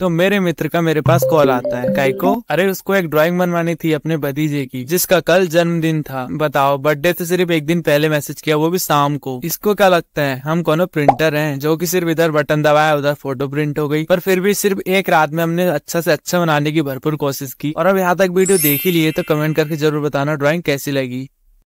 तो मेरे मित्र का मेरे पास कॉल आता है काइको अरे उसको एक ड्राइंग बनवानी थी अपने भतीजे की जिसका कल जन्मदिन था बताओ बर्थडे तो सिर्फ एक दिन पहले मैसेज किया वो भी शाम को इसको क्या लगता है हम कोनो प्रिंटर हैं जो कि सिर्फ इधर बटन दबाया उधर फोटो प्रिंट हो गई पर फिर भी सिर्फ एक रात में हमने अच्छा से अच्छा बनाने की भरपूर कोशिश की और अब यहाँ तक वीडियो देख ही लिए तो कमेंट करके जरूर बताना ड्रॉइंग कैसी लगी